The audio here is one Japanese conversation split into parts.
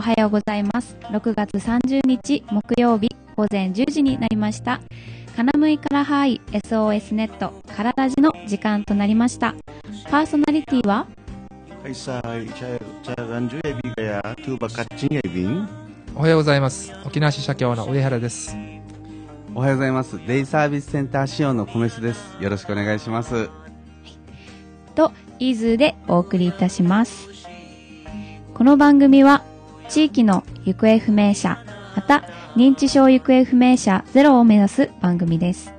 おはようございます。6月30日木曜日午前10時になりました。金向からはい SOS ネットからラジの時間となりました。パーソナリティはおはようございます。沖縄市社協の上原です。おはようございます。デイサービスセンター仕様の米メです。よろしくお願いします。と、イーズでお送りいたします。この番組は地域の行方不明者、また認知症行方不明者ゼロを目指す番組です。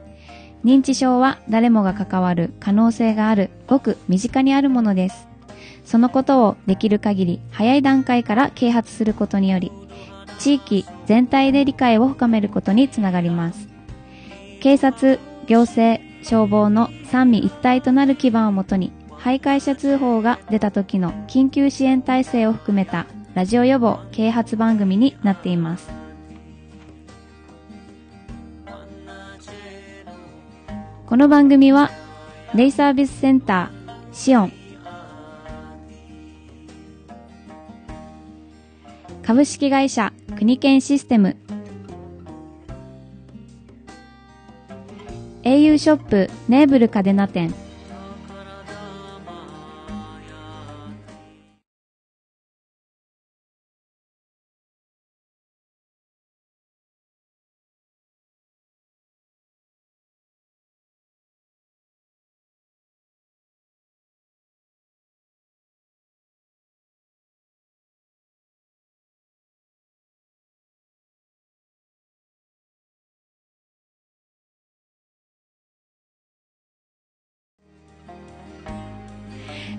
認知症は誰もが関わる可能性があるごく身近にあるものです。そのことをできる限り早い段階から啓発することにより、地域全体で理解を深めることにつながります。警察、行政、消防の三位一体となる基盤をもとに、徘徊者通報が出た時の緊急支援体制を含めたラジオ予防啓発番組になっています。この番組は、デイサービスセンター、シオン、株式会社国研システム au ショップネーブルカデナ店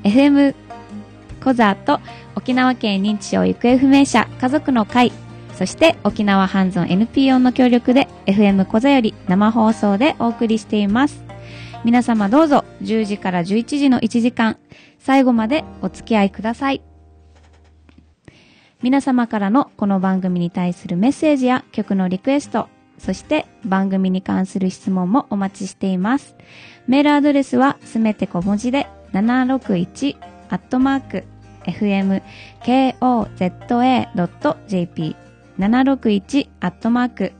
FM コザと沖縄県認知症行方不明者家族の会、そして沖縄ハンズ NPO の協力で FM コザより生放送でお送りしています。皆様どうぞ10時から11時の1時間、最後までお付き合いください。皆様からのこの番組に対するメッセージや曲のリクエスト、そして番組に関する質問もお待ちしています。メールアドレスはすべて小文字で761アットマーク fmkoza.jp 761アットマーク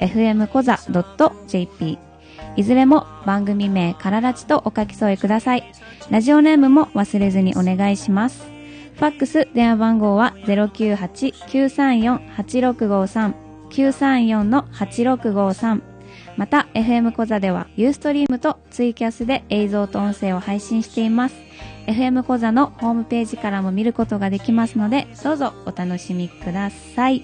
fmkoza.jp いずれも番組名かららちとお書き添えください。ラジオネームも忘れずにお願いします。ファックス電話番号は098-934-8653 934-8653また FM 小座ではユーストリームとツイキャスで映像と音声を配信しています FM 小座のホームページからも見ることができますのでどうぞお楽しみください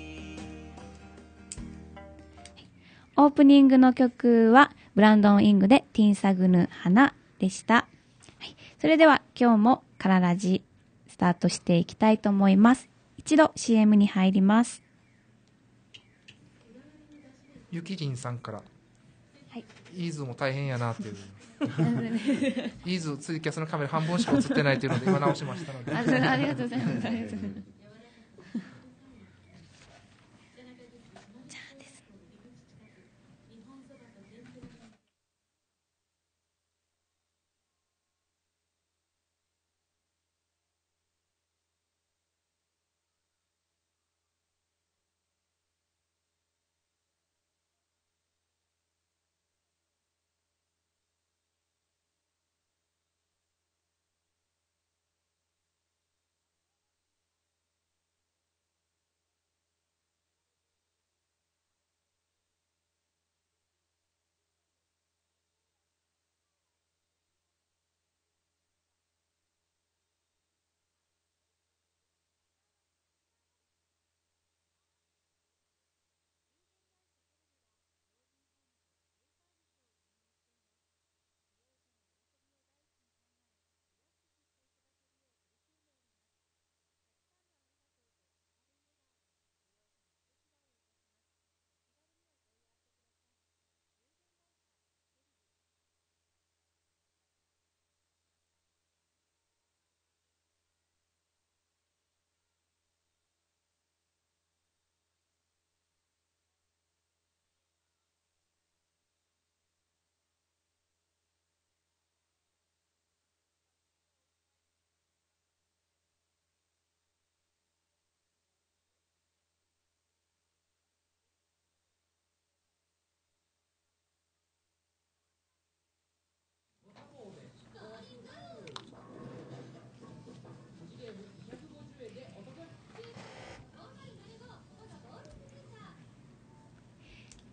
オープニングの曲はブランドン・イングでティンサグヌ花でした、はい、それでは今日もカララジスタートしていきたいと思います一度 CM に入りますゆきりんさんからイーズも大変やなっていうイーズツイキャスのカメラ半分しか映ってないというので今直しましたのでありがとうございます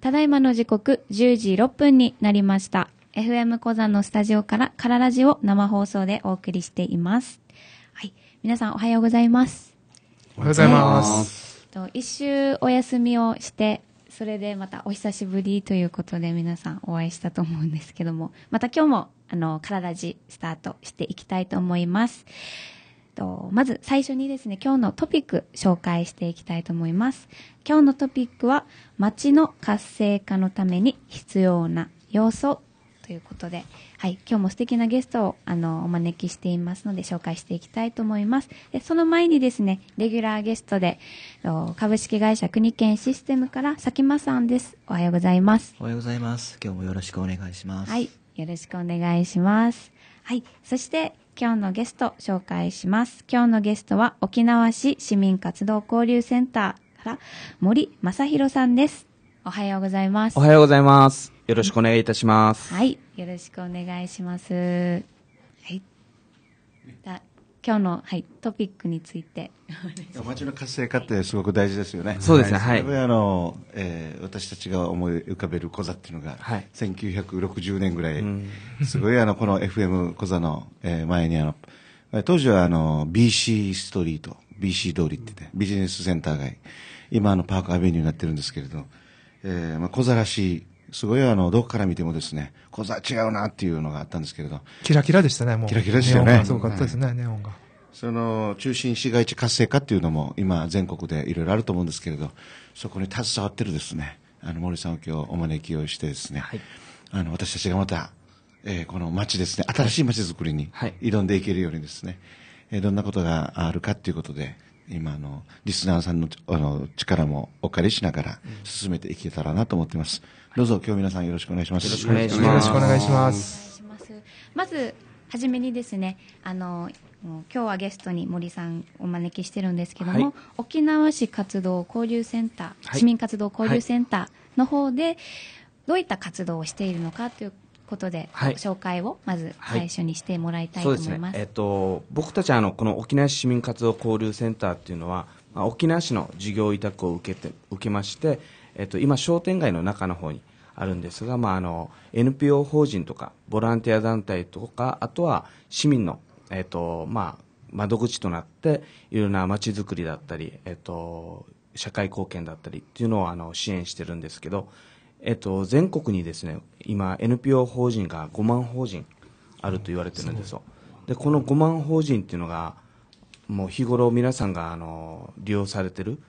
ただいまの時刻10時6分になりました。FM 小山のスタジオからカララジを生放送でお送りしています。はい。皆さんおはようございます。おはようございます。と一周お休みをして、それでまたお久しぶりということで皆さんお会いしたと思うんですけども、また今日もあの、カララジスタートしていきたいと思います。と、まず最初にですね、今日のトピック紹介していきたいと思います。今日のトピックは、街の活性化のために必要な要素ということで、はい、今日も素敵なゲストをあのお招きしていますので紹介していきたいと思います。でその前にですね、レギュラーゲストで株式会社国県システムから佐喜真さんです。おはようございます。おはようございます。今日もよろしくお願いします。はい、よろしくお願いします。はい、そして今日のゲスト紹介します。今日のゲストは沖縄市市民活動交流センターから森正弘さんです。おはようございます。おはようございます。よろしくお願いいたします。はい、よろしくお願いします。はい。今日の、はい、トピックについて お町の活性化ってすごく大事ですよねそうですねはい、はい、あの、えー、私たちが思い浮かべる小座っていうのが、はい、1960年ぐらい、すごいあのこの FM 小座の、えー、前にあの当時はあの BC ストリート BC 通りって言って、ビジネスセンター街今のパークアベニューになってるんですけれど、えーまあ、小ざらしいすごいあの、どこから見てもですね、こざ違うなっていうのがあったんですけれど。キラキラでしたね、もう。キラキラでしたよね。すごかったですね、ネオンが。その、中心市街地活性化っていうのも、今、全国でいろいろあると思うんですけれど、そこに携わってるですね、あの、森さんを今日お招きをしてですね、はい、あの、私たちがまた、えー、この街ですね、新しい街づくりに挑んでいけるようにですね、はい、えー、どんなことがあるかっていうことで、今あの、リスナーさんのあの力もお借りしながら進めていけたらなと思っています。うんどうぞ今日皆さんよろしくお願いします。よろしくお願いします。よろしくお願いします。まずはじめにですね、あの今日はゲストに森さんお招きしてるんですけども、はい、沖縄市活動交流センター、はい、市民活動交流センターの方でどういった活動をしているのかということで、はい、紹介をまず最初にしてもらいたいと思います。はいすね、えっと僕たちあのこの沖縄市市民活動交流センターっていうのは、まあ、沖縄市の事業委託を受けて受けまして、えっと、今、商店街の中の方にあるんですが、まあ、あの NPO 法人とかボランティア団体とかあとは市民の、えっとまあ、窓口となっていろんな街づくりだったり、えっと、社会貢献だったりっていうのをあの支援してるんですけど、えっと、全国にですね今 NPO 法人が5万法人あると言われてるんですよ。でこの5万法人っていうのがもう日頃皆さんがあの利用されてる、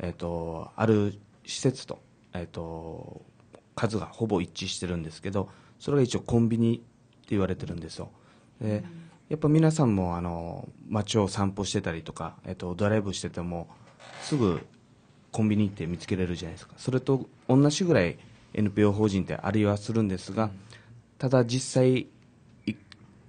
えっと、ある施設と,、えーと、と数がほぼ一致してるんですけどそれが一応コンビニって言われてるんですよで、やっぱ皆さんもあの街を散歩してたりとか、えーと、ドライブしててもすぐコンビニって見つけれるじゃないですかそれと同じぐらい NPO 法人ってありはするんですがただ実際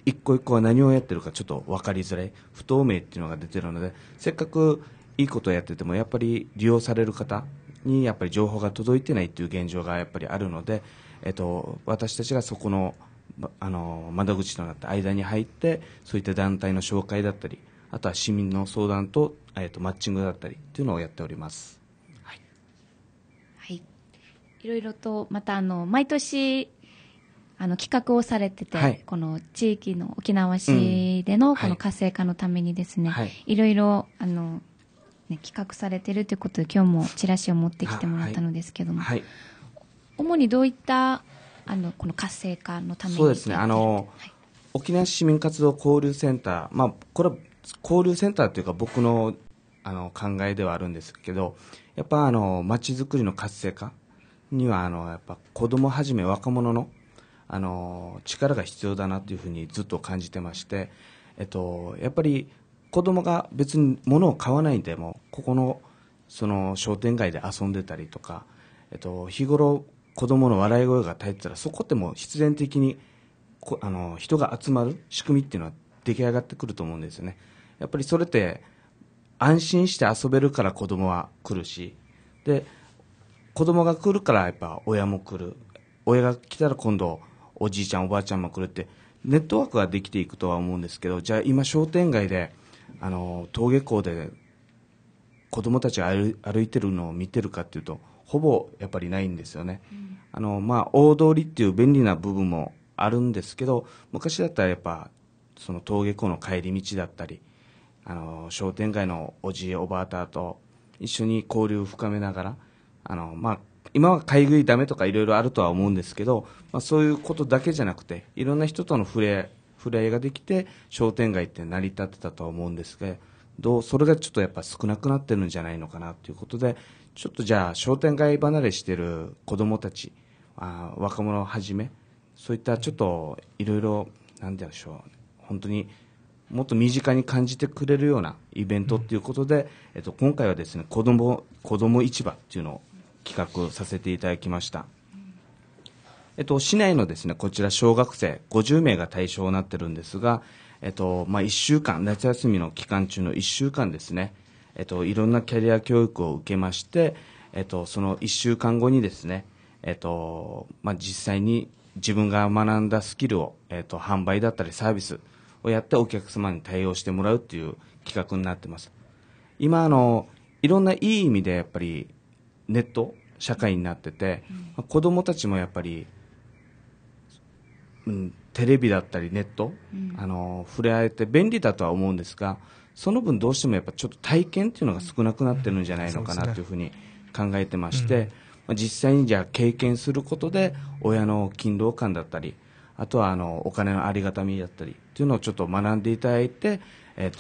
一個一個は何をやってるかちょっと分かりづらい不透明っていうのが出てるのでせっかくいいことをやっててもやっぱり利用される方にやっぱり情報が届いてないという現状がやっぱりあるので、えっと、私たちがそこのあの窓口となった間に入ってそういった団体の紹介だったりあとは市民の相談と,、えっとマッチングだったりというのをやっております。はい、はい、いろいろとまたあの毎年あの企画をされてて、はい、この地域の沖縄市でのこの活性化のためにですね、うんはい、いろいろあのね企画されてるということで今日もチラシを持ってきてもらったのですけども、はい、主にどういったあのこの活性化のためにそうですねあの、はい、沖縄市民活動交流センター、まあ、これは交流センターというか僕のあの考えではあるんですけどやっぱあの街づくりの活性化にはあのやっぱ子供はじめ若者のあの力が必要だなというふうにずっと感じてまして、えっと、やっぱり子供が別に物を買わないでもここのその商店街で遊んでたりとか、えっと、日頃子供の笑い声が絶えてたらそこってもう必然的にこあの人が集まる仕組みっていうのは出来上がってくると思うんですよねやっぱりそれって安心して遊べるから子供は来るしで子供が来るからやっぱ親も来る親が来たら今度おじいちゃんおばあちゃんも来るってネットワークができていくとは思うんですけどじゃあ今商店街であの登下校で子どもたちが歩いてるのを見てるかっていうとほぼやっぱりないんですよね。うん、あのまあ、大通りっていう便利な部分もあるんですけど昔だったらやっぱその登下校の帰り道だったりあの商店街のおじいおばあたと一緒に交流を深めながらあの、まあ、今は買い食いダメとかいろいろあるとは思うんですけど、まあ、そういうことだけじゃなくていろんな人との触れ触れ合いができて商店街って成り立ってたとは思うんですがどうそれがちょっとやっぱ少なくなってるんじゃないのかなということでちょっとじゃあ商店街離れしてる子どもたちあ若者をはじめそういったちょっといろいろ何んでしょう本当にもっと身近に感じてくれるようなイベントということで、えっと、今回はですね子ども子ども市場っていうのを企画させていただきました。えっと、市内のですね、こちら小学生50名が対象になってるんですが、えっと、まあ、1週間、夏休みの期間中の1週間ですね、えっと、いろんなキャリア教育を受けまして、えっと、その1週間後にですね、えっと、まあ、実際に自分が学んだスキルを、えっと、販売だったりサービスをやってお客様に対応してもらうっていう企画になってます。今、あの、いろんないい意味でやっぱりネット社会になってて、うん、子供たちもやっぱりうん、テレビだったりネット、うん、あの触れ合えて便利だとは思うんですがその分どうしてもやっぱちょっと体験っていうのが少なくなってるんじゃないのかなというふうに考えてまして、まあ、実際にじゃあ経験することで親の勤労感だったりあとはあのお金のありがたみだったりっていうのをちょっと学んでいただいて、えーと、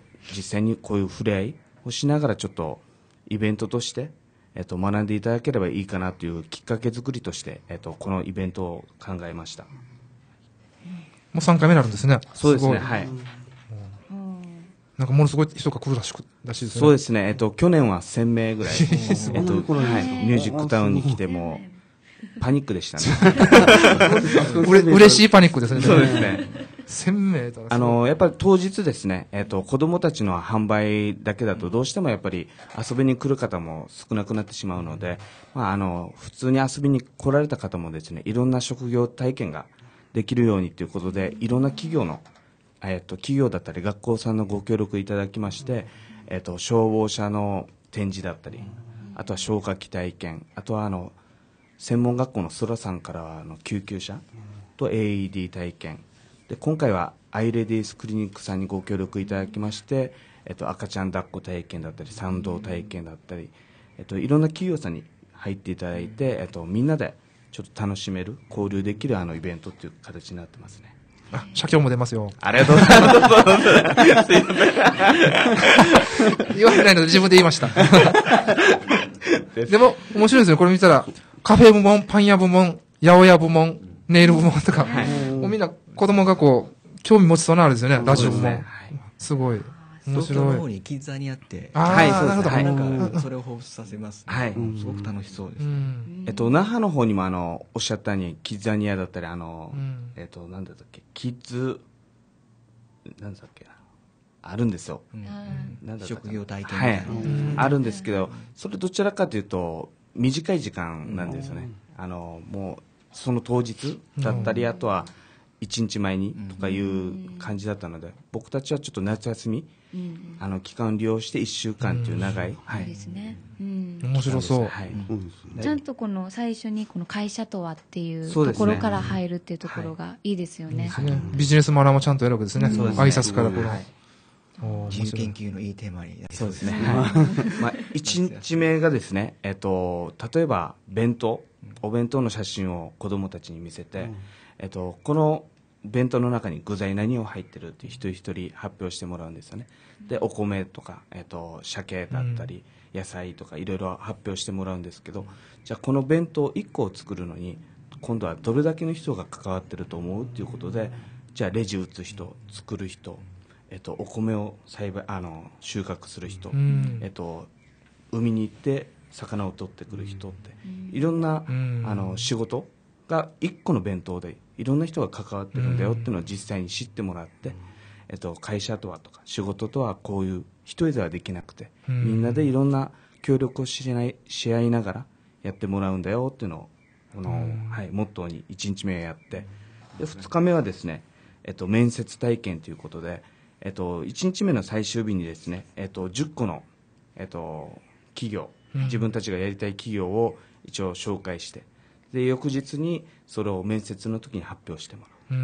と実際にこういう触れ合いをしながらちょっとイベントとしてえっと、学んでいただければいいかなというきっかけ作りとして、えっと、このイベントを考えました。もう3回目になるんですね。そうですね、すはい。なんかものすごい人が来るらしくらしいですね。そうですね。えっと、去年は1000名ぐらい、えっと、はい、ミュージックタウンに来ても、パニックでしたね。う れ嬉しいパニックですね。そうですね。1 0 0あのやっぱり当日ですね、えーと、子供たちの販売だけだとどうしてもやっぱり遊びに来る方も少なくなってしまうので、まあ、あの普通に遊びに来られた方もですねいろんな職業体験ができるようにということでいろんな企業の、えーと、企業だったり学校さんのご協力いただきまして、えーと、消防車の展示だったりあとは消火器体験あとはあの専門学校のそらさんからはあの救急車と AED 体験で今回はアイレディースクリニックさんにご協力いただきまして、えっと、赤ちゃん抱っこ体験だったり賛同体験だったり、えっと、いろんな企業さんに入っていただいて、えっと、みんなでちょっと楽しめる交流できるあのイベントっていう形になってますねあ社長も出ますよありがとうございます 言われないので自分で言いましたでも面白いですねこれ見たらカフェ部門パン屋部門八百屋部門ネイル部門とか、はい子供がこう、興味持ちそうなんですよね、ラジオも。すごい。面白い。の方に銀座にあって、はい、そうですね。なんか、それを彷彿させます、はい。すごく楽しそうですえっと、那覇の方にも、あの、おっしゃったに、キッザニアだったり、あの、えっと、なんだったっけ、キッズ、なんだっけな。あるんですよ。うん、なんだ職業体験はい。あるんですけど、それどちらかというと、短い時間なんですよね。あの、もう、その当日だったり、あとは、1日前にとかいう感じだったので、僕たちはちょっと夏休み、あの期間を利用して1週間という長い、はい、ですね、うん、面白そう、はい、うん、ちゃんとこの最初にこの会社とはっていうところから入るっていうところがいいですよね,、はいビジネスマナーもちゃんとやるわけですね、うん、挨拶からこの、はい自由研究のいいテーマにそうですね、まあ、1日目がですね、えっと、例えば弁当お弁当の写真を子どもたちに見せて、えっと、この弁当の中に具材何を入ってるって一人一人発表してもらうんですよねでお米とか、えっと、鮭だったり、野菜とかいろいろ発表してもらうんですけどじゃあこの弁当1個を作るのに今度はどれだけの人が関わってると思うっていうことでじゃあレジ打つ人作る人、えっと、お米を栽培あの収穫する人、えっと、海に行って魚を取ってくる人っていろんなあの仕事が1個の弁当でいろんな人が関わってるんだよっていうのを実際に知ってもらって、えっと、会社とはとか仕事とはこういう一人ではできなくて、みんなでいろんな協力をしないし合いながらやってもらうんだよっていうのをこの、はい、モットーに1日目やって、で2日目はですね、えっと、面接体験ということで、えっと、1日目の最終日にですね、えっと、10個の、えっと、企業自分たちがやりたい企業を一応紹介して、で翌日にそれを面接の時に発表してもらう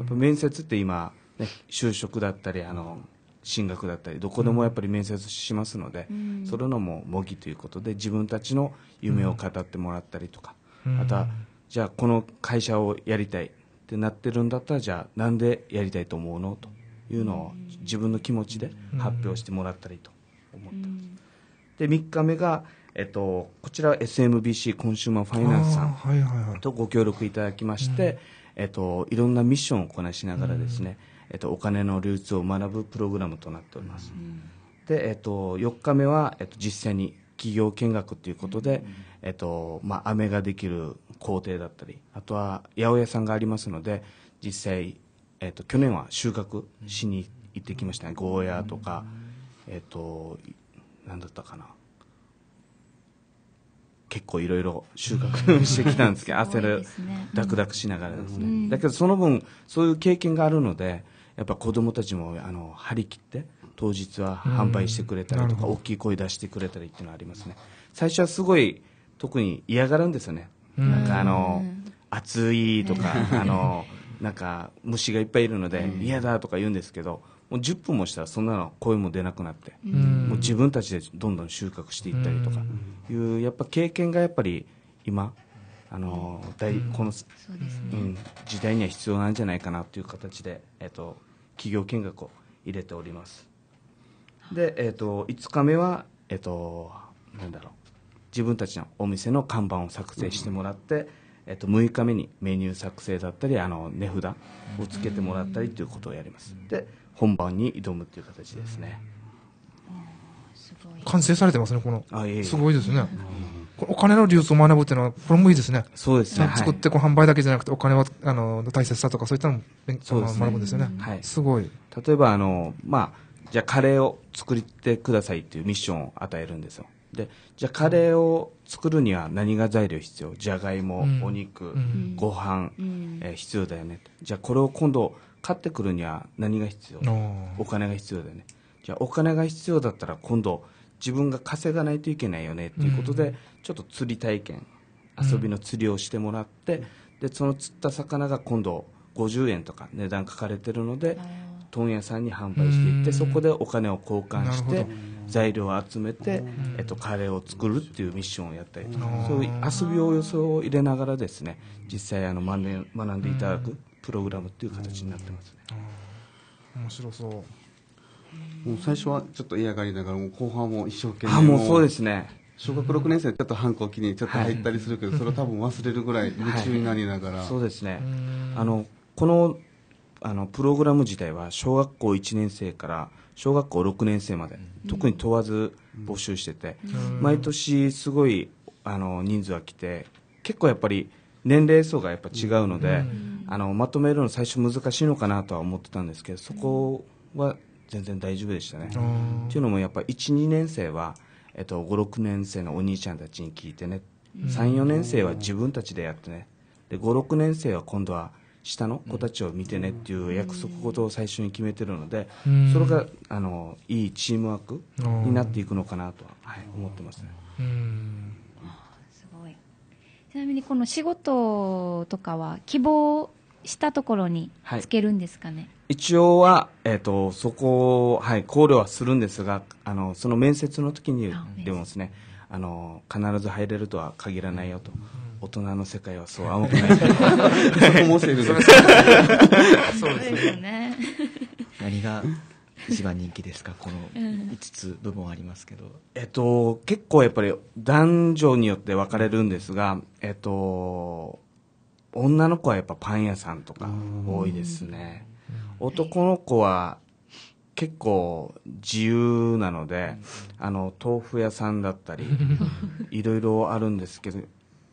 やっぱ面接って今、ね、就職だったりあの進学だったりどこでもやっぱり面接しますので、うん、それのも模擬ということで自分たちの夢を語ってもらったりとか、うん、あとはじゃあこの会社をやりたいってなってるんだったらじゃあなんでやりたいと思うのというのを自分の気持ちで発表してもらったりと思ってます。で3日目がえっと、こちら SMBC コンシューマーファイナンスさん、はいはい、とご協力いただきまして、えっと、いろんなミッションを行いしながらですね、うん、えっと、お金の流通を学ぶプログラムとなっております、うん、で、えっと、4日目は、えっと、実際に企業見学ということで、えっとまあ、飴ができる工程だったりあとは八百屋さんがありますので実際、えっと、去年は収穫しに行ってきましたねゴーヤーとか、えっと何だったかな結構いろいろ収穫してきたんですけど焦る、ダクダクしながらですね、だけどその分そういう経験があるのでやっぱ子供たちもあの張り切って当日は販売してくれたりとか、大きい声出してくれたりっていうのはありますね最初はすごい特に嫌がるんですよね、なんかあの暑いとかあのなんか虫がいっぱいいるので嫌だとか言うんですけどもう10分もしたらそんなの声も出なくなって、うん、もう自分たちでどんどん収穫していったりとかいう、やっぱ経験がやっぱり今あの大、うん、この、ね、うん、時代には必要なんじゃないかなという形で、えーと、企業見学を入れておりますで、えーと、5日目は、えーと、なんだろう自分たちのお店の看板を作成してもらって、えっと、6日目にメニュー作成だったりあの値札をつけてもらったりということをやりますで本番に挑むっていう形ですね。完成されてますね、この。あいえいえすごいですね。お金の流通を学ぶっていうのは、これもいいですね。そうですね。作ってこう販売だけじゃなくて、お金は、あの、大切さとか、そういったのも、そうですね、学ぶんですよね。はい。すごい。例えば、あの、まあ、じゃあカレーを作ってくださいっていうミッションを与えるんですよ。で、じゃあカレーを作るには何が材料必要じゃがいも、お肉、ご飯、え必要だよね。じゃあこれを今度、勝ってくるには何が必要お金が必要だよねじゃあお金が必要だったら今度自分が稼がないといけないよねっていうことで、うん、ちょっと釣り体験遊びの釣りをしてもらって、うん、でその釣った魚が今度50円とか値段書かれてるので問屋さんに販売していって、そこでお金を交換して材料を集めて、えっと、カレーを作るっていうミッションをやったりとかそういう遊びを予想を入れながらですね実際あの学んでいただくプログラムっていう形になってますね。面白そうもう最初はちょっと嫌がりながらもう後半も一生懸命あもうそうですね小学6年生ちょっと反抗期にちょっと入ったりするけど、はい、それを多分忘れるぐらい夢中になりながら、はい、そうですねあのこのあのプログラム自体は小学校1年生から小学校6年生まで、特に問わず募集してて、毎年すごいあの人数は来て結構やっぱり年齢層がやっぱ違うので、あのまとめるの最初難しいのかなとは思ってたんですけどそこは全然大丈夫でしたね。というのもやっぱ12年生は、えっと、56年生のお兄ちゃんたちに聞いてね34年生は自分たちでやってね56年生は今度は下の子たちを見てねっていう約束事を最初に決めてるので、それがあのいいチームワークになっていくのかなとは、はい、思ってますね。すごいちなみにこの仕事とかは希望したところにつけるんですかね、はい、一応は、えーと、そこを、はい、考慮はするんですがあのその面接の時にでもですねあの必ず入れるとは限らないよと。大人の世界はそう甘くない。そ うですね。何が一番人気ですかこの5つ部門ありますけど、えっと結構やっぱり男女によって分かれるんですがえっと女の子はやっぱパン屋さんとか多いですね。男の子は結構自由なので、あの、豆腐屋さんだったり、いろいろあるんですけど、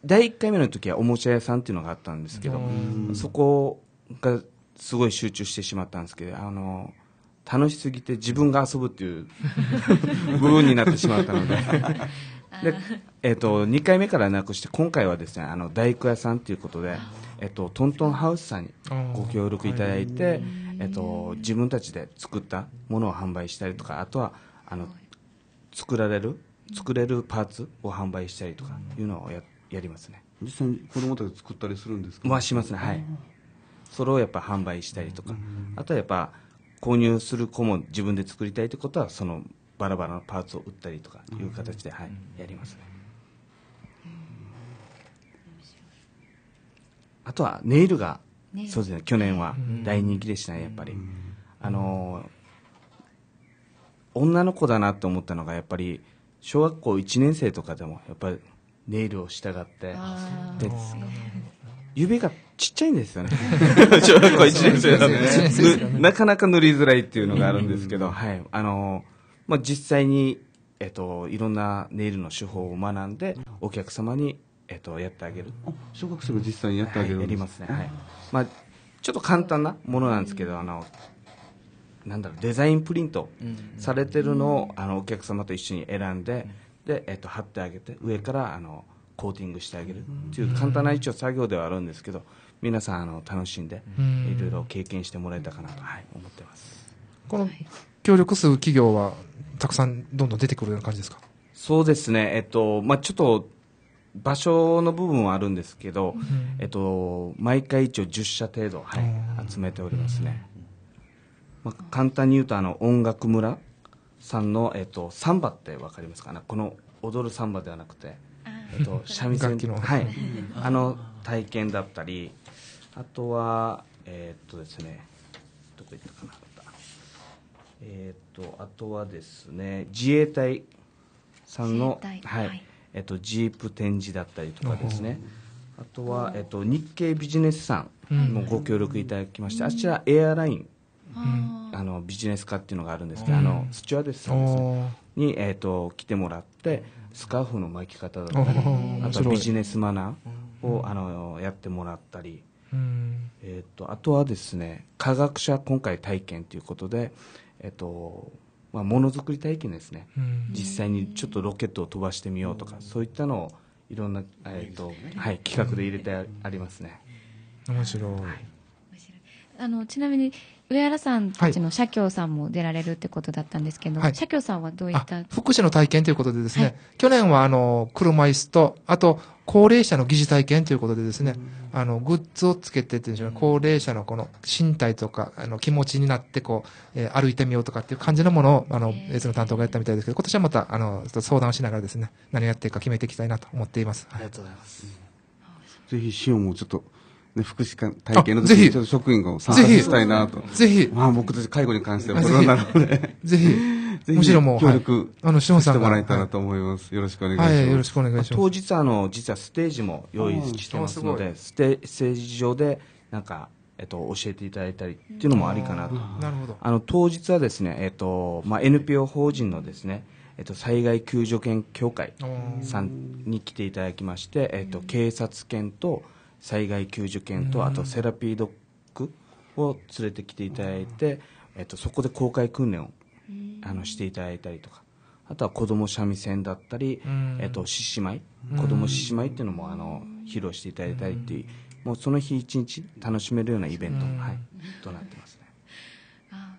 第1回目の時はおもちゃ屋さんっていうのがあったんですけど、そこがすごい集中してしまったんですけど、あの、楽しすぎて自分が遊ぶっていう 部分になってしまったので。でえっと、2回目からなくして今回はですねあの大工屋さんということで、えっと、トントンハウスさんにご協力いただいて、えっと、自分たちで作ったものを販売したりとかあとはあの作られる作れるパーツを販売したりとかいうのをややりますね実際に子供たち作ったりするんですかまあしますねはいそれをやっぱ販売したりとかあとはやっぱ購入する子も自分で作りたいということはそのバラバラのパーツを売ったりとかいう形で、はい、やりますねあとはネイルが、ね、そうですね、去年は大人気でしたね、やっぱり。あの女の子だなと思ったのが、やっぱり、小学校1年生とかでも、やっぱり、ネイルを従って、で、指がちっちゃいんですよね。小学校1年生なので、ね、なかなか塗りづらいっていうのがあるんですけど、はい。あのまあ、実際に、えっと、いろんなネイルの手法を学んで、お客様にえっと、やってあげる小学生が実際にやってあげるんです、はい、やりますね、はい、まあ、ちょっと簡単なものなんですけどあのなんだろうデザインプリントされてるのをあのお客様と一緒に選んでで、えっと、貼ってあげて上からあのコーティングしてあげるっていう簡単な一応作業ではあるんですけど皆さんあの楽しんでいろいろ経験してもらえたかなと、はい、思ってますこの協力する企業はたくさんどんどん出てくるような感じですかそうですね、えっとまあ、ちょっと場所の部分はあるんですけど、うん、えっと、毎回一応10社程度、はい、集めておりますね、まあ、簡単に言うとあの音楽村さんの、えっと、サンバって分かりますかなこの踊るサンバではなくて、えっと、三味線の,、はい、あの体験だったりあとはえー、っとですねどこ行ったかなえー、っとあとはですね自衛隊さんのはいえっと、ジープ展示だったりとかですね、あとは、えっと、日経ビジネスさんもご協力いただきまして、あちらエアライン、あのビジネス課っていうのがあるんですけど、あのスチュワーデスさんですねに、えっと、来てもらってスカーフの巻き方だったりあとはビジネスマナーを、あのやってもらったり、えっと、あとはですね科学者今回体験ということで、えっとまあ、ものづくり体験ですね、実際にちょっとロケットを飛ばしてみようとか、そういったのをいろんな、えーとはい、企画で入れてありますね。面白い、はい、あのちなみに上原さんたちの社協さんも出られるってことだったんですけど、はい、社協さんはどういった福祉の体験ということでですね、はい、去年はあの車椅子とあと高齢者の疑似体験ということでですね、あの、グッズをつけてっていうんでしょうね、高齢者のこの身体とか、あの、気持ちになってこう、えー、歩いてみようとかっていう感じのものを、あの、別の担当がやったみたいですけど、今年はまた、あの、相談をしながらですね、何をやっていくか決めていきたいなと思っています。ありがとうございます。ぜひ、シオンもちょっと、ね、福祉体験の時にちょっと職員が参加したいなと。ぜひ。まあ僕たち介護に関してはなので。ぜひ むしろも協力、はい、あの、しもさんてもらえたらと思います。よろしくお願いします。はい、よろしくお願いします。当日、あの、実はステージも用意してますので、ステージ上で、なんか、えっと、教えていただいたりっていうのもありかなと。なるほど。あの、当日はですね、えっと、まあ、NPO 法人のですね、えっと、災害救助犬協会さんに来ていただきまして、えっと、警察犬と災害救助犬と、あとセラピードッグを連れてきていただいて、えっと、そこで公開訓練をあのしていただいたりとかあとは子ども三味線だったり、えっと、獅子舞子ども獅子舞っていうのもあの披露していただいたりっていうもうその日一日楽しめるようなイベント、はい、となってますね。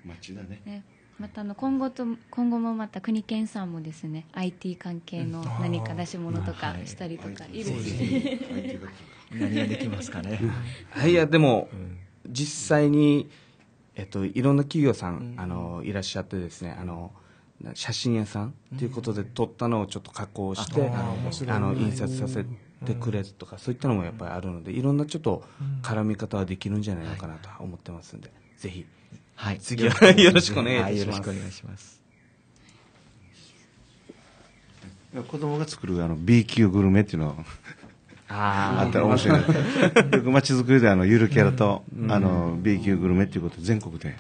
街だね、またあの今後と今後もまた国健さんもですね IT 関係の何か出し物とかしたりとか、い、いですね、何ができますかね はい、いやでも、実際にえっと、いろんな企業さん、あのいらっしゃってですねあの写真屋さんということで撮ったのをちょっと加工して、あの印刷させてくれとか、そういったのもやっぱりあるのでいろんなちょっと絡み方はできるんじゃないのかなと思ってますんで、ぜひ、はい、次は よろしくお願いします。はい、よろしくお願いします子供が作るあの B 級グルメっていうのはあったら面白いよく街づくりであのゆるキャラと、あの B 級グルメっていうこと全国で、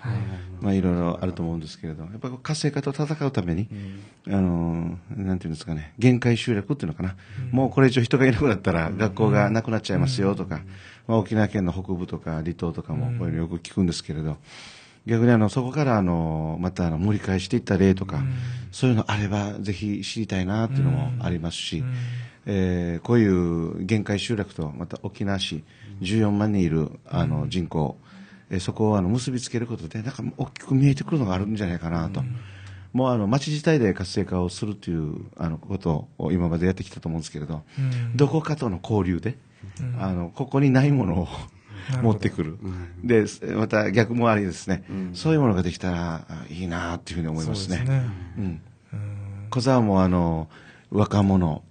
まあ、いろいろあると思うんですけれどやっぱり活性化と戦うために、あのなんていうんですかね限界集落っていうのかな、もうこれ以上人がいなくなったら学校がなくなっちゃいますよとか、まあ、沖縄県の北部とか離島とかもこういうのよく聞くんですけれど。逆にあのそこからあのまたあの盛り返していった例とか、そういうのあればぜひ知りたいなっていうのもありますし、えー、こういう限界集落とまた沖縄市14万人いるあの人口、うん、えー、そこをあの結びつけることでなんか大きく見えてくるのがあるんじゃないかなと、うん、もうあの町自体で活性化をするというあのことを今までやってきたと思うんですけれど、うん、どこかとの交流で、あのここにないものを持ってくる、でまた逆もありですね、そういうものができたらいいなというふうに思いますね。小沢もあの若者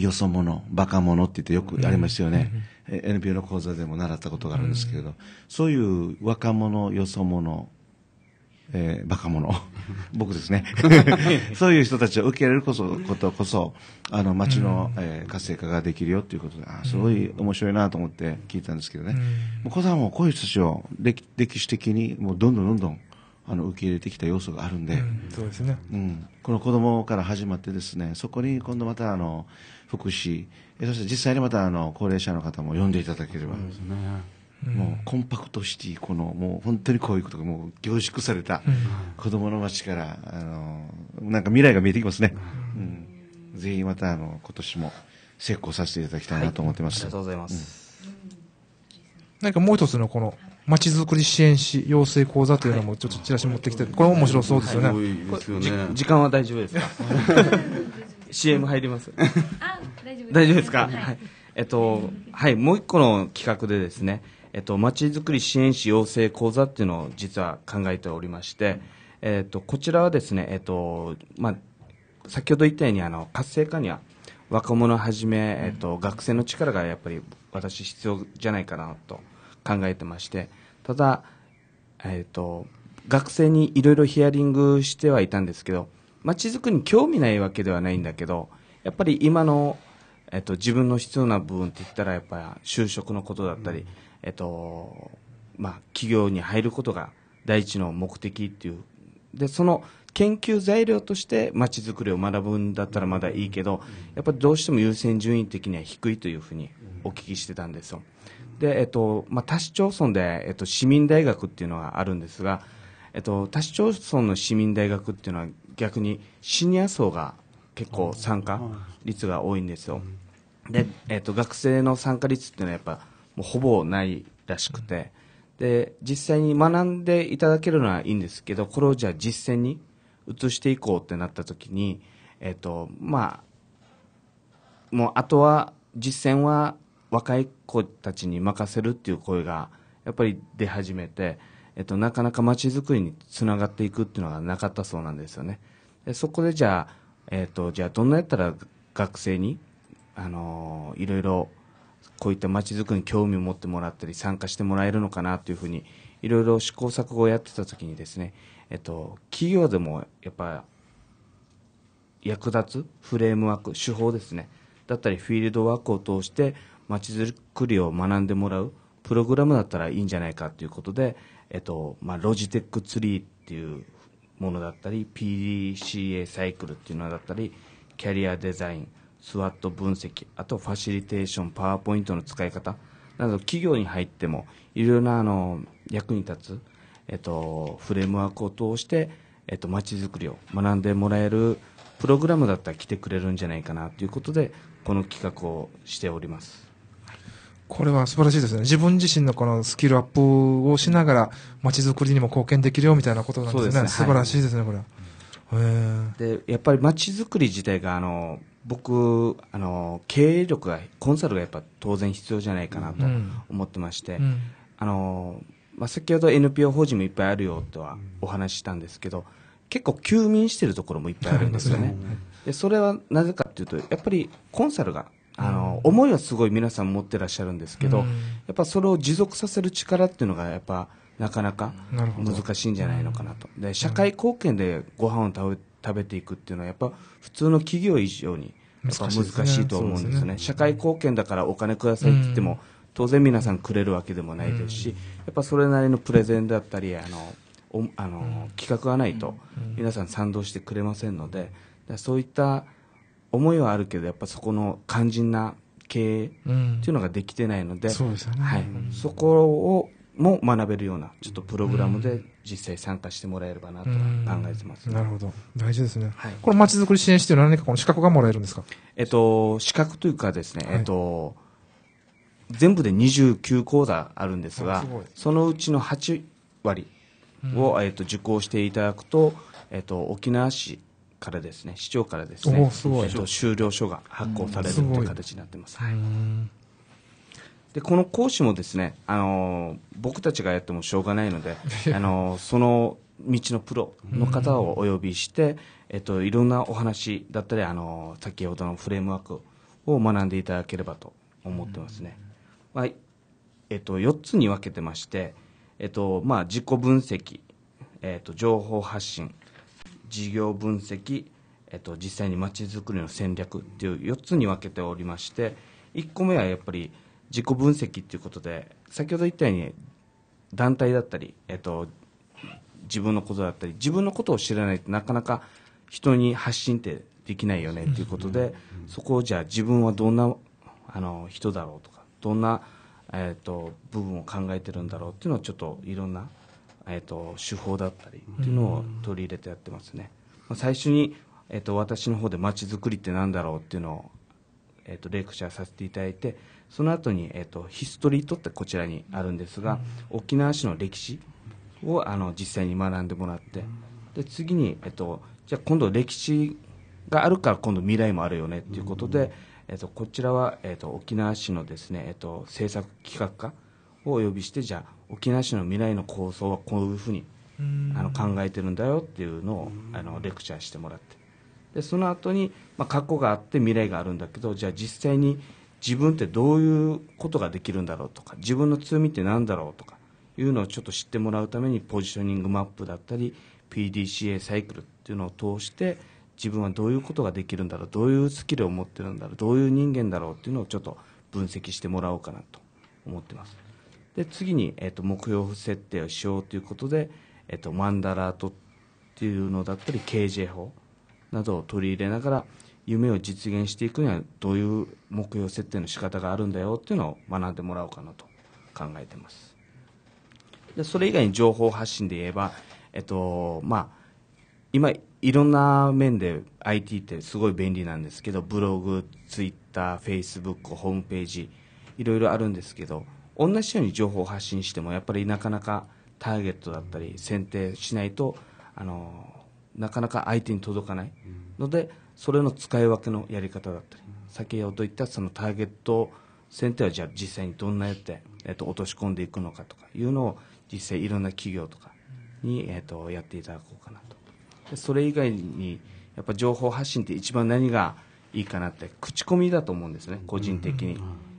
よそ者、バカ者って言ってよくありますよね、うん NPO の講座でも習ったことがあるんですけれど、うん、そういう若者、よそ者、えー、バカ者、僕ですね、そういう人たちを受け入れるこそことこそ、あの町の、うん、えー、活性化ができるよっていうことで、あすごい面白いなと思って聞いたんですけどね、うん、さんもこういう人たちを歴歴史的にもうどんどんどんどんあの受け入れてきた要素があるんで、うん、そうですね、うん、この子供から始まってですねそこに今度またあの、福祉、そして実際にまたあの高齢者の方も呼んでいただければ。そうですねもうコンパクトシティこのもう本当にこういうことがもう凝縮された子どもの街からあのなんか未来が見えてきますね、うん、ぜひまたあの今年も成功させていただきたいなと思ってます、はい、ありがとうございます、うん、なんかもう一つのこのまちづくり支援士養成講座というのもちょっとチラシ持ってきて、これ面白そうですよねはい、よね時間は大丈夫ですか CM 入ります。あ、大丈夫大丈夫ですか、はい、えっと、はい、もう一個の企画でですね、えっと、まちづくり支援士養成講座っていうのを実は考えておりまして、えっと、こちらはですね、えっと、まあ、先ほど言ったように、あの、活性化には、若者はじめ、えっと、学生の力がやっぱり私必要じゃないかなと考えてまして、ただ、えっと、学生にいろいろヒアリングしてはいたんですけど、街づくりに興味ないわけではないんだけどやっぱり今の、えっと、自分の必要な部分って言ったらやっぱ就職のことだったり、うん、えっとまあ、企業に入ることが第一の目的っていうでその研究材料として街づくりを学ぶんだったらまだいいけど、やっぱりどうしても優先順位的には低いというふうにお聞きしてたんですよ。で、えっとまあ、多市町村で、えっと、市民大学っていうのがあるんですが、えっと、多市町村の市民大学っていうのは逆にシニア層が結構参加率が多いんですよ。で、えーと、学生の参加率っていうのはやっぱもうほぼないらしくてで実際に学んでいただけるのはいいんですけどこれをじゃあ実践に移していこうってなった時に、えーとまあ、もうあとは実践は若い子たちに任せるっていう声がやっぱり出始めて。えっと、なかなか街づくりにつながっていくっていうのがなかったそうなんですよね。でそこでじゃあ、えっと、じゃあどんなやったら学生に、あのいろいろこういった街づくりに興味を持ってもらったり参加してもらえるのかなというふうにいろいろ試行錯誤をやってた時にですね、えっと、企業でもやっぱ役立つフレームワーク手法ですねだったりフィールドワークを通して街づくりを学んでもらうプログラムだったらいいんじゃないかということで、えっと、まあ、ロジテックツリーっていうものだったり、PDCA サイクルっていうのだったり、キャリアデザイン、スワット分析、あとファシリテーション、パワーポイントの使い方、など企業に入っても、いろいろなあの役に立つ、えっと、フレームワークを通して、えっと、街づくりを学んでもらえるプログラムだったら来てくれるんじゃないかなということで、この企画をしております。これは素晴らしいですね。自分自身のこのスキルアップをしながら、まちづくりにも貢献できるよみたいなことなんですね。すね素晴らしいですね、はい、これは。でやっぱりまちづくり自体があの僕あの経営力がコンサルがやっぱ当然必要じゃないかなと思ってまして、うんうん、あのまあ、先ほど NPO 法人もいっぱいあるよとはお話ししたんですけど結構休眠してるところもいっぱいあるんですよね。でそれはなぜかというとやっぱりコンサルがあの思いはすごい皆さん持ってらっしゃるんですけど、やっぱそれを持続させる力っていうのがやっぱなかなか難しいんじゃないのかなとで社会貢献でご飯を食べ食べていくっていうのはやっぱ普通の企業以上に難しいと思うんですね、ね、社会貢献だからお金くださいって言っても、当然皆さんくれるわけでもないですし、やっぱそれなりのプレゼンだったりあのおあの、企画がないと皆さん賛同してくれませんので、そういった思いはあるけどやっぱそこの肝心な経営っていうのができてないので、そうですよね、はい、そこをも学べるようなちょっとプログラムで実際参加してもらえればなと考えてます、ね、なるほど大事ですね、はい、このまちづくり支援している何かこの資格がもらえるんですか、えっと、資格というかですね、えっと全部で29講座あるんですが、はい、すそのうちの8割を、えっと、受講していただくと、えっと、沖縄市からですね市長からですねす、えっと、終了書が発行されるという形になってます。いでこの講師もですね、あのー、僕たちがやってもしょうがないので、あのー、その道のプロの方をお呼びして、えっと、いろんなお話だったり、あのー、先ほどのフレームワークを学んでいただければと思ってますね。まあ、えっと、4つに分けてまして、えっとまあ、自己分析、えっと、情報発信、事業分析、えっと、実際にまちづくりの戦略っていう4つに分けておりまして1個目はやっぱり自己分析っていうことで先ほど言ったように団体だったり、えっと、自分のことだったり自分のことを知らないとなかなか人に発信ってできないよねっていうことでそこをじゃあ自分はどんなあの人だろうとかどんな、えっと、部分を考えてるんだろうっていうのをちょっといろんなえーと、手法だったりっていうのを取り入れてやってますね、まあ、最初に、えーと、私の方でまちづくりってなんだろうっていうのを、えーと、レクチャーさせていただいてその後に、えー、とヒストリートってこちらにあるんですが、うん、沖縄市の歴史をあの実際に学んでもらってで次に、えー、とじゃあ今度歴史があるから今度未来もあるよねっていうことで、うん、えー、とこちらは、えー、と沖縄市のですね、えー、と政策企画課をお呼びしてじゃあ沖縄市の未来の構想はこういうふうにあの考えてるんだよっていうのをあのレクチャーしてもらってでその後にまあ過去があって未来があるんだけどじゃあ実際に自分ってどういうことができるんだろうとか自分の強みって何だろうとかいうのをちょっと知ってもらうためにポジショニングマップだったり PDCA サイクルっていうのを通して自分はどういうことができるんだろうどういうスキルを持ってるんだろうどういう人間だろうっていうのをちょっと分析してもらおうかなと思ってます。で次に、えー、と目標設定をしようということで、えー、とマンダラートっていうのだったり KJ 法などを取り入れながら夢を実現していくにはどういう目標設定の仕方があるんだよっていうのを学んでもらおうかなと考えてますでそれ以外に情報発信で言えば、えっとまあ、今いろんな面で IT ってすごい便利なんですけどブログツイッターフェイスブックホームページいろいろあるんですけど同じように情報を発信してもやっぱりなかなかターゲットだったり選定しないとあのなかなか相手に届かないので、それの使い分けのやり方だったり先ほど言ったそのターゲット選定はじゃあ実際にどんなやって、えー、と落とし込んでいくのかとかいうのを実際いろんな企業とかに、えー、とやっていただこうかなとでそれ以外にやっぱ情報発信って一番何がいいかなって口コミだと思うんですね個人的に。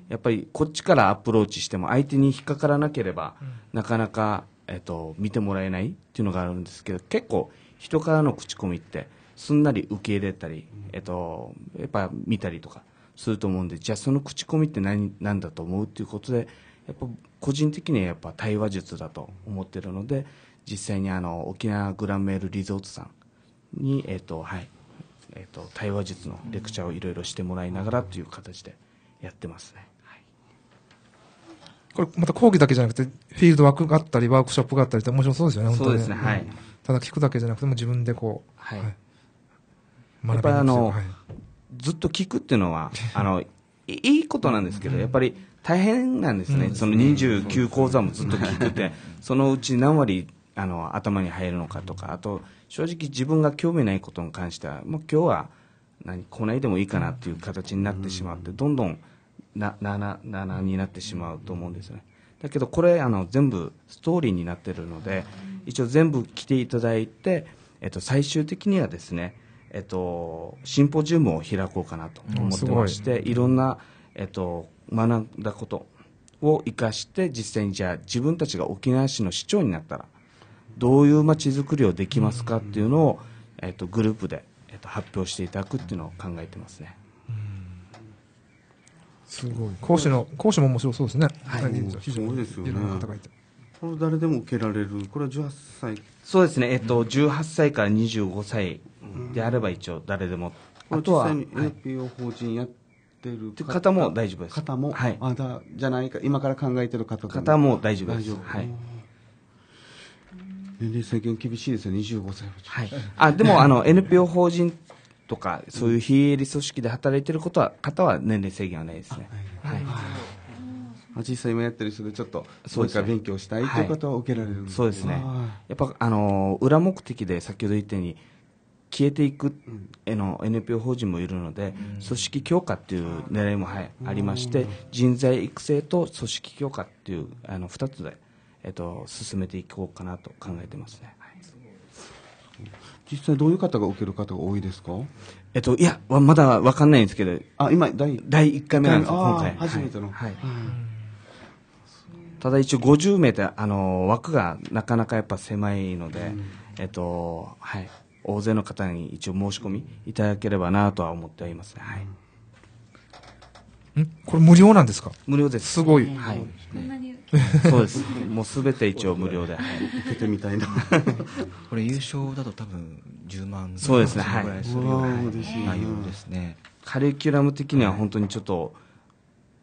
やっぱりこっちからアプローチしても相手に引っかからなければ、なかなか、えっと、見てもらえないっていうのがあるんですけど結構人からの口コミってすんなり受け入れたり、えっと、やっぱ見たりとかすると思うんでじゃあその口コミって何何だと思うっていうことでやっぱ個人的にはやっぱ対話術だと思ってるので実際にあの沖縄グランメールリゾートさんに、えっとはいえっと、対話術のレクチャーをいろいろしてもらいながらという形でやってますね。これまた講義だけじゃなくて、フィールドワークがあったり、ワークショップがあったりって面白そうですよね、本当に。そうですね、はい。ただ聞くだけじゃなくても自分でこう、はい。はい、やっぱりあの、はい、ずっと聞くっていうのは、あの、いいことなんですけど、やっぱり大変なんですね、うん、その29講座もずっと聞くって、そのうち何割あの頭に入るのかとか、あと正直自分が興味ないことに関しては、もう今日は何、来ないでもいいかなっていう形になってしまって、どんどんな、7、7になってしまうと思うんですね。だけどこれあの全部ストーリーになってるので、一応全部来ていただいて、えっと、最終的にはですね、えっと、シンポジウムを開こうかなと思ってまして、いろんな、えっと、学んだことを生かして実際にじゃあ自分たちが沖縄市の市長になったらどういうまちづくりをできますかっていうのを、えっと、グループで、えっと、発表していただくっていうのを考えてますね。すごい。講師の、講師も面白そうですね。はい。非常に。ですよね。いろんな方がいて。これ誰でも受けられる。これは18歳そうですね。えっと、18歳から25歳であれば一応誰でも。うん、あとは。実際に NPO 法人やってる方,、方も大丈夫です。方も。はい。あだ、じゃないか、今から考えてる方も。方も大丈夫です。はい。年齢制限厳しいですよ、25歳は。はい。あ、でも、あの、NPO 法人とか、そういう非営利組織で働いてることは方は年齢制限はないですね。はい、実際今やってる人でちょっとそういった勉強したいという方は受けられるそうですね、やっぱあの裏目的で先ほど言ったように消えていくへの NPO 法人もいるので、組織強化っていう狙いも、はい、ありまして、人材育成と組織強化っていうあの2つで、えっと、進めていこうかなと考えてますね。実際どういう方が受ける方が多いですかえっといやまだ分かんないんですけどあ今第第1回目なんです今回初めての、はいただ一応50名ってあの枠がなかなかやっぱ狭いので、えっとはい大勢の方に一応申し込みいただければなとは思っています、はい、これ無料なんですか無料です。すごい。はい。そうです。もうすべて一応無料で。受けてみたいな。これ優勝だと多分10万そうですね。はい。そらいう内容ですね。カリキュラム的には本当にちょっと、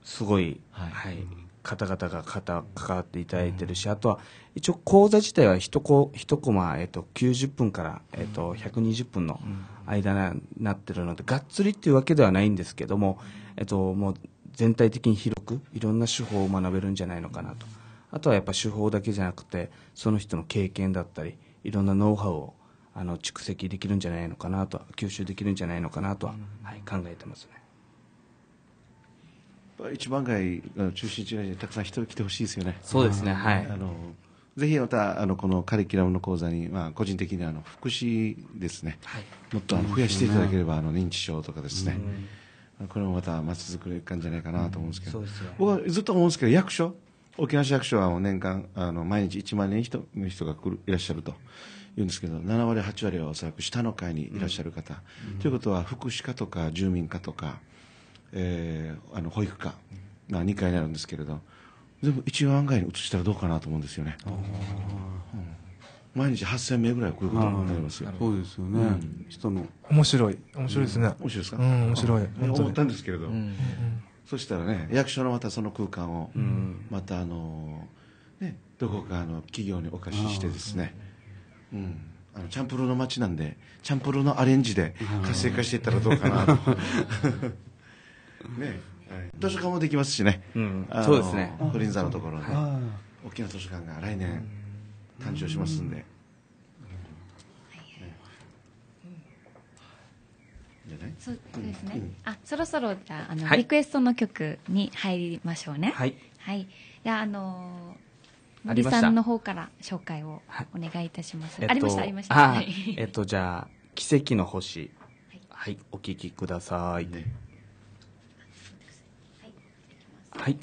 すごい、はい。方々が関わっていただいてるし、あとは一応講座自体は一コ一コマ、えー、と90分から、えー、と120分の間になってるので、がっつりっていうわけではないんですけども、うんえっと、もう全体的に広くいろんな手法を学べるんじゃないのかなとあとはやっぱ手法だけじゃなくてその人の経験だったりいろんなノウハウをあの蓄積できるんじゃないのかなと吸収できるんじゃないのかなとは、はい、考えてますね一番街中心地内でたくさん人来てほしいですよねそうですねはいあのぜひまたあのこのカリキュラムの講座に、まあ、個人的にあの福祉ですね、はい、もっとあの増やしていただければ、あの認知症とかですね、うんこれもまた街づくりかんじゃないかなと思うんですけど、うんね、僕はずっと思うんですけど役所沖縄市役所はもう年間あの毎日1万人人の人が来るいらっしゃると言うんですけど7割8割はおそらく下の階にいらっしゃる方、うん、ということは福祉課とか住民課とか、えー、あの保育課、まあ、2階になるんですけれど全部一案外に移したらどうかなと思うんですよね。毎日8000名ぐらい来ることになりますよ、そうですよね、うん、人の面白い面白いですね、面白いですか、うん、面白い思ったんですけれど、そしたらね役所のまたその空間を、またあのねどこかの企業にお貸ししてですねうんあのチャンプルーの街なんでチャンプルーのアレンジで活性化していったらどうかなと ね、はい、図書館もできますしね、うん、そうですね、堀座のところね大きな図書館が来年、誕生しますんで、そうですね、うん、あそろそろじゃあの、はい、リクエストの曲に入りましょうねはい、はい、じゃあの森さんの方から紹介をお願いいたします、ありました、ありました、えっとじゃあ「奇跡の星」はい、お聴きください、ね、はい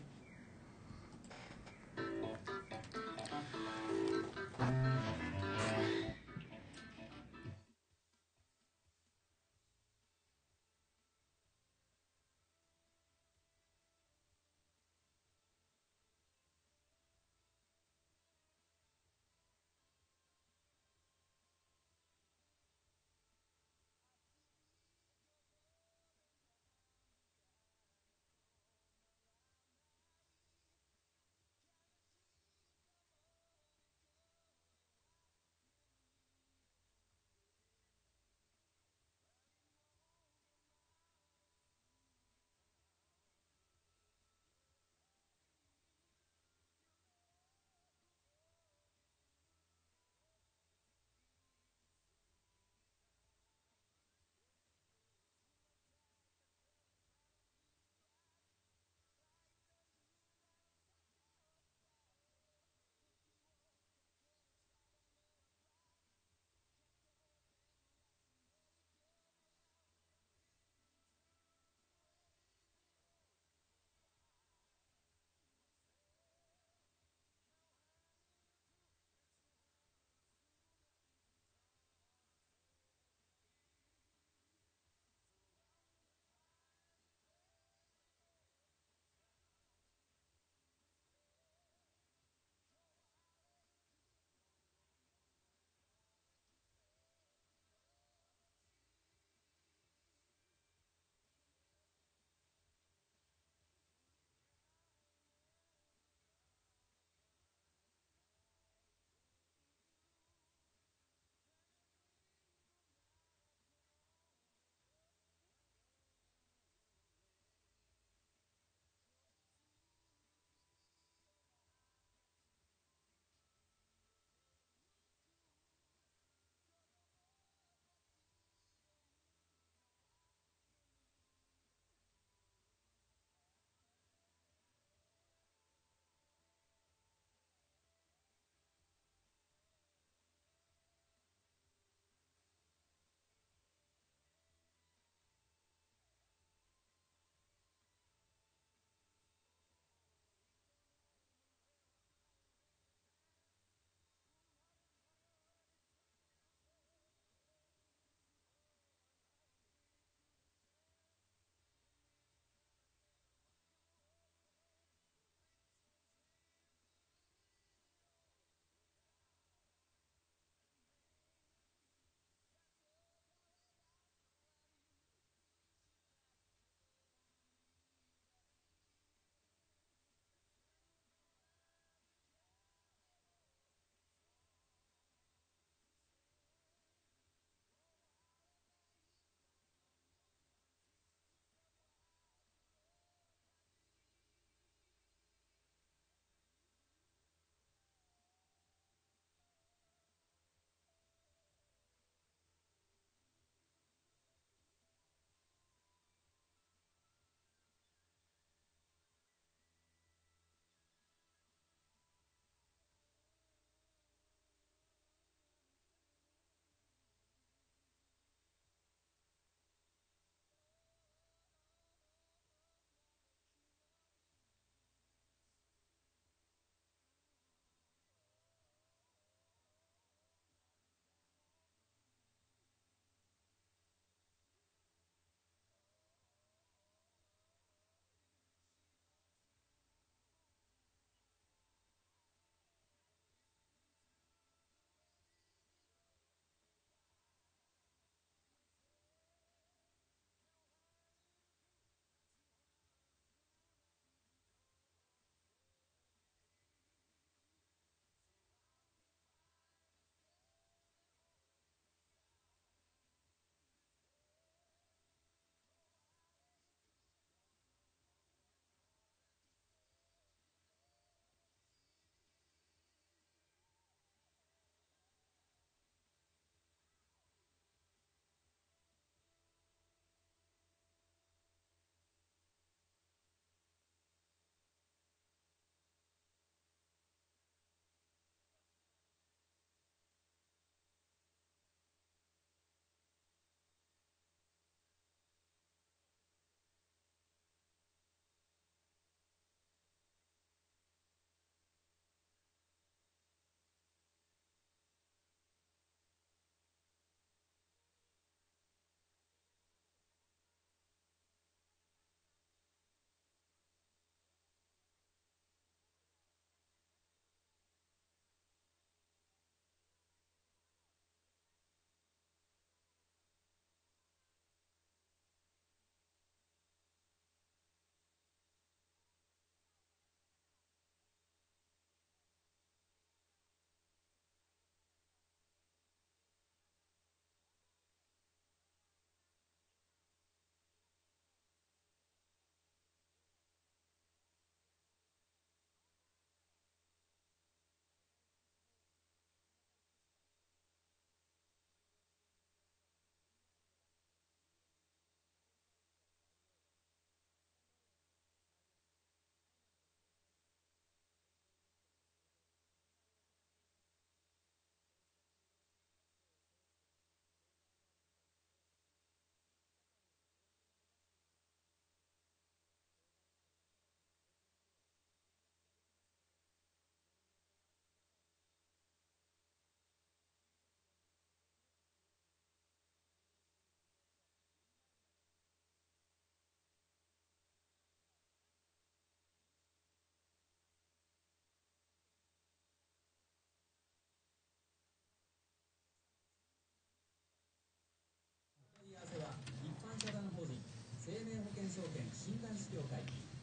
証券診断士協会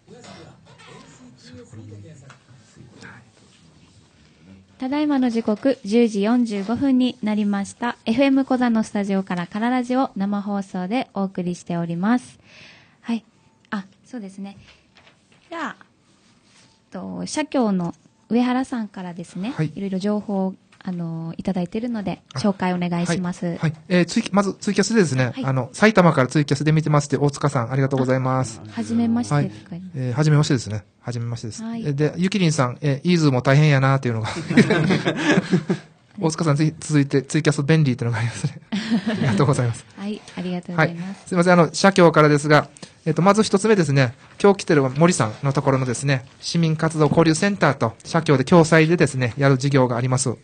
詳しくは NCTSE で検索ただいまの時刻10時45分になりました FM 小座のスタジオからカララジオ生放送でお送りしておりますはいあそうですねじゃあと社協の上原さんからですね、はい、いろいろ情報あの、いただいているので、紹介お願いします。はい、はい。えー、ツまずツイキャスでですね、はい、あの、埼玉からツイキャスで見てますって、大塚さん、ありがとうございます。はじめまして。はい、えー、はじめましてですね。はじめましてです。はい、で、ゆきりんさん、えー、イーズも大変やなーっていうのが 大塚さん、ぜひ続いて、ツイキャス便利っていうのがありますね。ありがとうございます。はい、ありがとうございます。はい、すいません、あの、社協からですが、えっ、と、まず一つ目ですね、今日来てる森さんのところのですね、市民活動交流センターと社協で共催でですね、やる事業があります。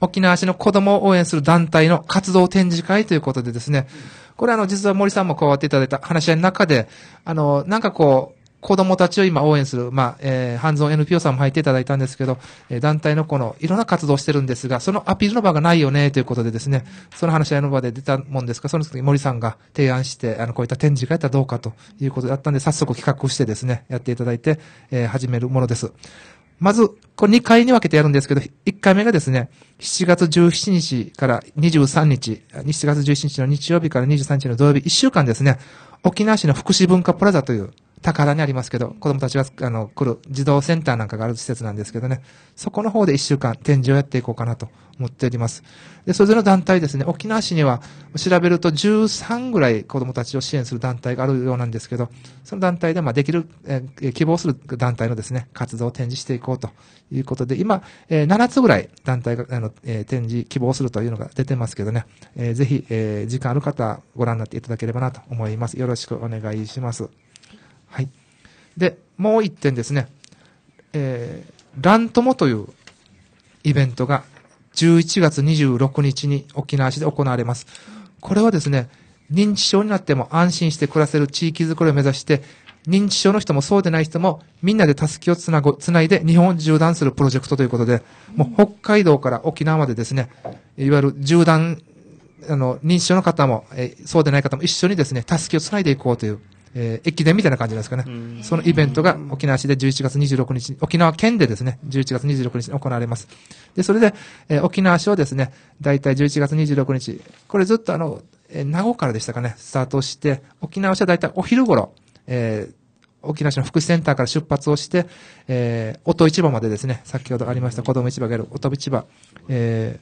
沖縄市の子供を応援する団体の活動展示会ということでですね、これあの、実は森さんも加わっていただいた話し合いの中で、あの、なんかこう、子供たちを今応援する、まあ、えー、ハンズオン NPO さんも入っていただいたんですけど、えー、団体のこの、いろんな活動をしてるんですが、そのアピールの場がないよね、ということでですね、その話し合いの場で出たもんですが、その時森さんが提案して、あの、こういった展示会やったらどうかということだったんで、早速企画してですね、やっていただいて、えー、始めるものです。まず、これ2回に分けてやるんですけど、1回目がですね、7月17日から23日、7月17日の日曜日から23日の土曜日、1週間ですね、沖縄市の福祉文化プラザという宝にありますけど、子供たちが、あの、来る児童センターなんかがある施設なんですけどね、そこの方で1週間展示をやっていこうかなと思っております。で、それぞれの団体ですね、沖縄市には調べると13ぐらい子供たちを支援する団体があるようなんですけど、その団体で、まあ、できる、えー、希望する団体のですね、活動を展示していこうということで、今、えー、7つぐらい団体が、あの、えー、展示、希望するというのが出てますけどね、えー、ぜひ、えー、時間ある方、ご覧になっていただければなと思います。よろしくお願いします。はい。で、もう一点ですね。えー、ラントモというイベントが11月26日に沖縄市で行われます。これはですね、認知症になっても安心して暮らせる地域づくりを目指して、認知症の人もそうでない人もみんなで助けをつなぐ、つないで日本を縦断するプロジェクトということで、もう北海道から沖縄までですね、いわゆる縦断、あの、認知症の方も、えー、そうでない方も一緒にですね、助けをつないでいこうというえー、駅伝みたいな感じですかね。そのイベントが沖縄市で11月26日、沖縄県でですね、11月26日に行われます。で、それで、えー、沖縄市をですね、大体11月26日、これずっとあの、えー、名護からでしたかね、スタートして、沖縄市は大体お昼頃、えー、沖縄市の福祉センターから出発をして、えー、音市場までですね、先ほどありました子供市場がある音市場、え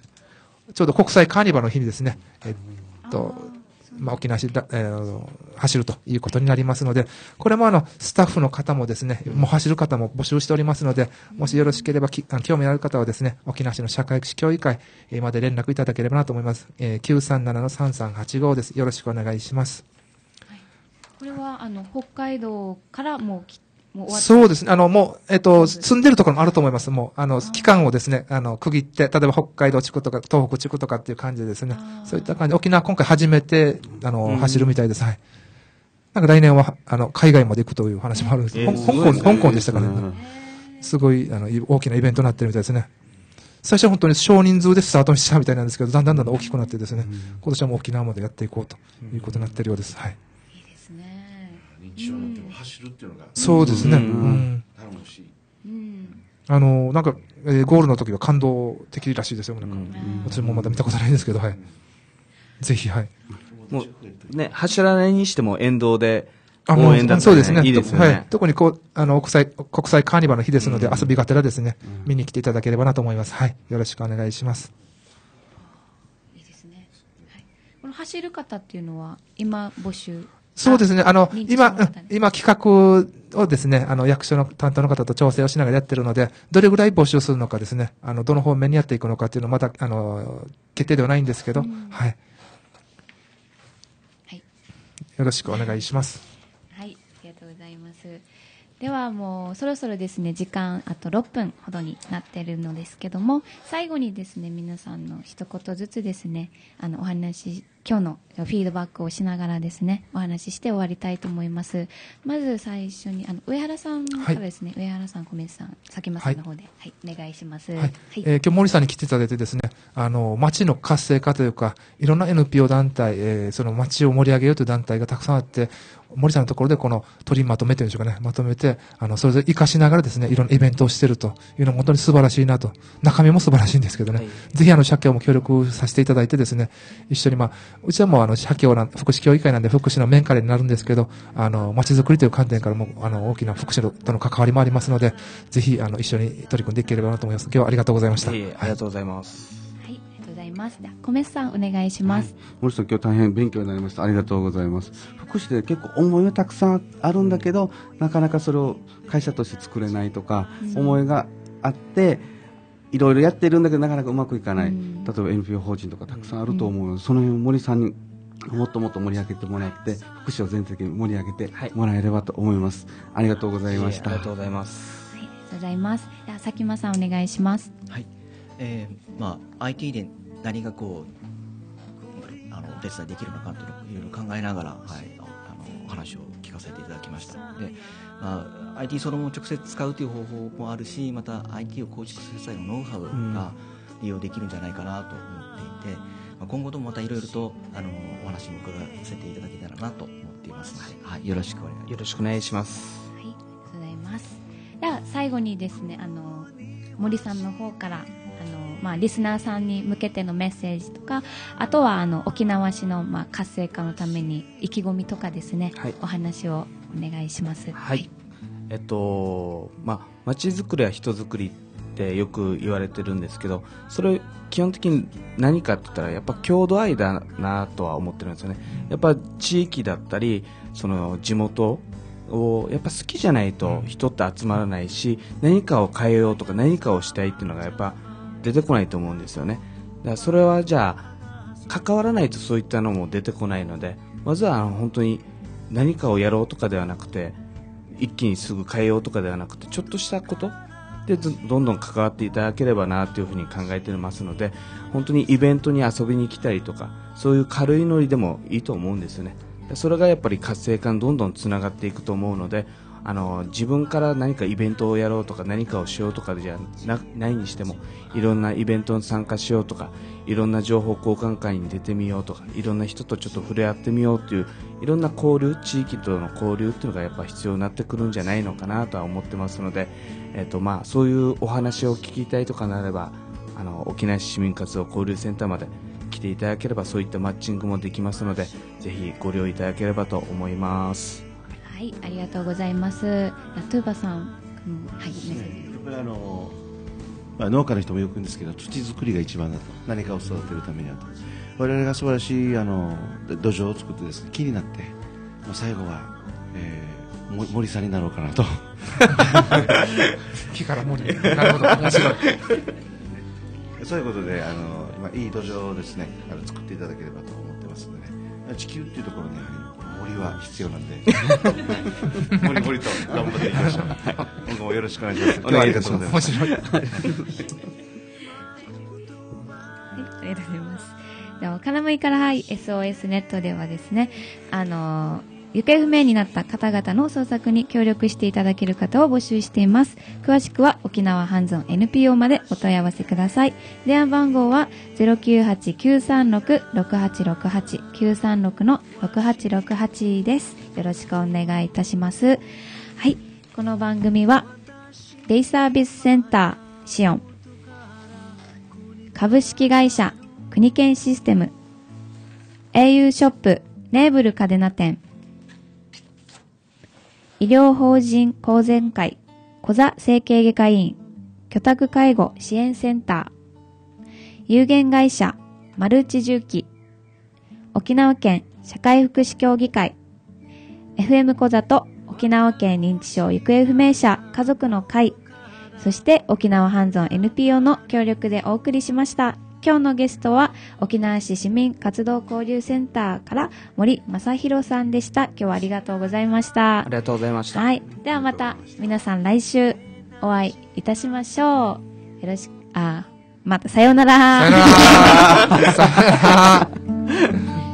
ー、ちょうど国際カーニバルの日にですね、えー、っと、まあ、沖縄市だ、えー、走るということになりますので、これもあの、スタッフの方もですね、もう走る方も募集しておりますので、もしよろしければき、あ興味のある方はですね、沖縄市の社会福祉協議会えまで連絡いただければなと思います。えー、937-3385です。よろしくお願いします。はい、これは、あの、北海道からもう来そうですね。あの、もう、えっと、住んでるところもあると思います。もう、あの、期間をですね、あの、区切って、例えば北海道地区とか、東北地区とかっていう感じでですね、そういった感じ沖縄今回初めて、あの、走るみたいです。はい。なんか来年は、あの、海外まで行くという話もあるんですけど、えー、香港、ね、香港でしたからね。すごい、あの、大きなイベントになってるみたいですね。最初は本当に少人数でスタートしたみたいなんですけど、だんだんだんだん大きくなってですね、今年はもう沖縄までやっていこうということになってるようです。はい。一生になっても走るっていうのが、そうですね、うん、頼もしい。うんあの、なんか、えー、ゴールの時は感動的らしいですよ、なんか。うん、私もまだ見たことないですけど、はい。ぜひ、はい。もう、ね、走らないにしても沿道で、応援だったら、ね、そうですね。いいですね。はい。特にこう、あの、国際、国際カーニバルの日ですので、うん、遊びがてらですね、うん、見に来ていただければなと思います。はい。よろしくお願いします。いいですね。はい。この走る方っていうのは、今、募集そうですね。あの、今、今企画をですね、あの、役所の担当の方と調整をしながらやってるので、どれぐらい募集するのかですね、あの、どの方面にやっていくのかっていうのはまだ、あの、決定ではないんですけど、はい。はい。よろしくお願いします。はい、ありがとうございます。ではもうそろそろですね時間あと6分ほどになっているのですけども最後にですね皆さんの一言ずつですねあのお話し今日のフィードバックをしながらですねお話しして終わりたいと思いますまず最初にあの上原さんからですね、はい、上原さん、小宮さん先松さんの方で、はい、はい、お願いします、はい、えー、今日森さんに来ていただいてですねあの町の活性化というかいろんな NPO 団体、えー、その町を盛り上げようという団体がたくさんあって森さんのところでこの取りまとめというんでしょうかね、まとめて、あの、それぞれ活かしながらですね、いろんなイベントをしてるというのは本当に素晴らしいなと。中身も素晴らしいんですけどね、はい、ぜひあの、社協も協力させていただいてですね、一緒にまあ、うちはもうあの、社協な、福祉協議会なんで福祉の面からになるんですけど、あの、まちづくりという観点からも、あの、大きな福祉との関わりもありますので、ぜひあの、一緒に取り組んでいければなと思います。今日はありがとうございました。はいありがとうございます。はいますで米さんお願いします、はい、森さん今日大変勉強になりましたありがとうございます福祉で結構思いはたくさんあるんだけどなかなかそれを会社として作れないとか、思いがあっていろいろやってるんだけどなかなかうまくいかない、うん、例えば NPO 法人とかたくさんあると思ううん、その辺を森さんにもっともっと盛り上げてもらって福祉を全席盛り上げてもらえればと思います、はい、ありがとうございました、ありがとうございます、はい、ありがとうございますでは佐喜眞さんお願いしますはい、えー、まあ IT で何がこうあのお手伝いできるのかというのを考えながら、はい、あの話を聞かせていただきましたで、まあ、IT そのも直接使うという方法もあるしまた IT を構築する際のノウハウが利用できるんじゃないかなと思っていて、まあ、今後ともまたいろいろとあのお話も伺わせていただけたらなと思っていますので、はい、よろしくお願いしますよろしくお願いします、はい、ありがとうございますでは最後にですねあの森さんの方からまあ、リスナーさんに向けてのメッセージとかあとはあの沖縄市の、まあ、活性化のために意気込みとかですね、はい、お話をお願いします。はい、えっとまあ、町づくりは人づくりってよく言われてるんですけどそれ基本的に何かって言ったらやっぱ郷土愛だなとは思ってるんですよねやっぱ地域だったりその地元をやっぱ好きじゃないと人って集まらないし何かを変えようとか何かをしたいっていうのがやっぱ出てこないと思うんですよねだからそれはじゃあ関わらないとそういったのも出てこないのでまずは本当に何かをやろうとかではなくて一気にすぐ変えようとかではなくてちょっとしたことでどんどん関わっていただければなというふうに考えてますので本当にイベントに遊びに来たりとかそういう軽いノリでもいいと思うんですよねそれがやっぱり活性化にどんどんつながっていくと思うのであの自分から何かイベントをやろうとか何かをしようとかじゃないにしてもいろんなイベントに参加しようとかいろんな情報交換会に出てみようとかいろんな人とちょっと触れ合ってみようといういろんな交流地域との交流というのがやっぱ必要になってくるんじゃないのかなとは思ってますので、えーとまあ、そういうお話を聞きたいとかなればあの沖縄市市民活動交流センターまで来ていただければそういったマッチングもできますのでぜひご利用いただければと思います。はい、ありがとうございます。ラトゥーバさん、うん、はい、あの、まあ、農家の人もよく言うんですけど、土作りが一番だと、何かを育てるためにはと。我々が素晴らしいあの土壌を作ってですね、木になって、まあ、最後は、えー、森さんになろうかなと。木から森。なるほど、そういうことで、あの、今いい土壌をですね、あの作っていただければと思ってますので、ね、地球っていうところに、ね、森は必要なんで森森と頑張っていきましょう、はい、よろしくお願いしますお願いします面白い、はい、ありがとうございますでも金向からはい、SOS ネットではですねあのー行方不明になった方々の捜索に協力していただける方を募集しています。詳しくは沖縄ハンズオン NPO までお問い合わせください。電話番号は098-936-6868、936 6868です。よろしくお願いいたします。はい。この番組は、デイサービスセンターシオン、株式会社国券システム、au ショップネーブルカデナ店、医療法人公善会、小座整形外科医院、居宅介護支援センター、有限会社、マルチ重機、沖縄県社会福祉協議会、FM 小座と沖縄県認知症行方不明者家族の会、そして沖縄ハンズン NPO の協力でお送りしました。今日のゲストは沖縄市市民活動交流センターから森正弘さんでした今日はありがとうございましたありがとうございました、はい、ではまた皆さん来週お会いいたしましょうよろしくあまたさようならさようなら